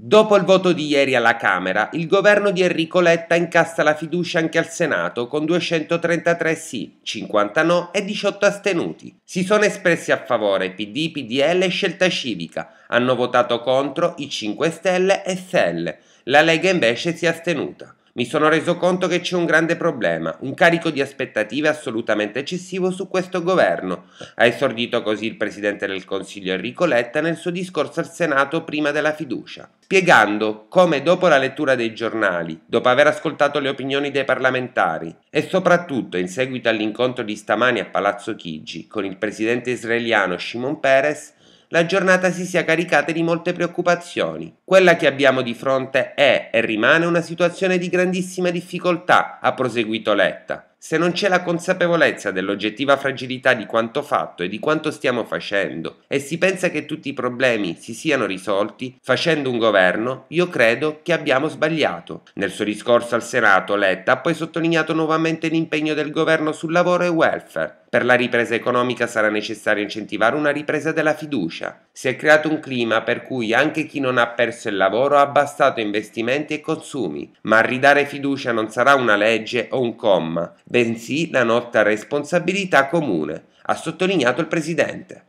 Dopo il voto di ieri alla Camera, il governo di Enrico Letta incassa la fiducia anche al Senato con 233 sì, 50 no e 18 astenuti. Si sono espressi a favore PD, PDL e Scelta Civica, hanno votato contro i 5 Stelle e SL. La Lega invece si è astenuta. Mi sono reso conto che c'è un grande problema, un carico di aspettative assolutamente eccessivo su questo governo, ha esordito così il Presidente del Consiglio Enrico Letta nel suo discorso al Senato prima della fiducia, spiegando come dopo la lettura dei giornali, dopo aver ascoltato le opinioni dei parlamentari e soprattutto in seguito all'incontro di stamani a Palazzo Chigi con il Presidente israeliano Shimon Peres, la giornata si sia caricata di molte preoccupazioni. Quella che abbiamo di fronte è e rimane una situazione di grandissima difficoltà, ha proseguito Letta se non c'è la consapevolezza dell'oggettiva fragilità di quanto fatto e di quanto stiamo facendo e si pensa che tutti i problemi si siano risolti facendo un governo, io credo che abbiamo sbagliato. Nel suo discorso al Senato Letta ha poi sottolineato nuovamente l'impegno del governo sul lavoro e welfare. Per la ripresa economica sarà necessario incentivare una ripresa della fiducia. Si è creato un clima per cui anche chi non ha perso il lavoro ha abbassato investimenti e consumi, ma ridare fiducia non sarà una legge o un comma, bensì la nostra responsabilità comune, ha sottolineato il Presidente.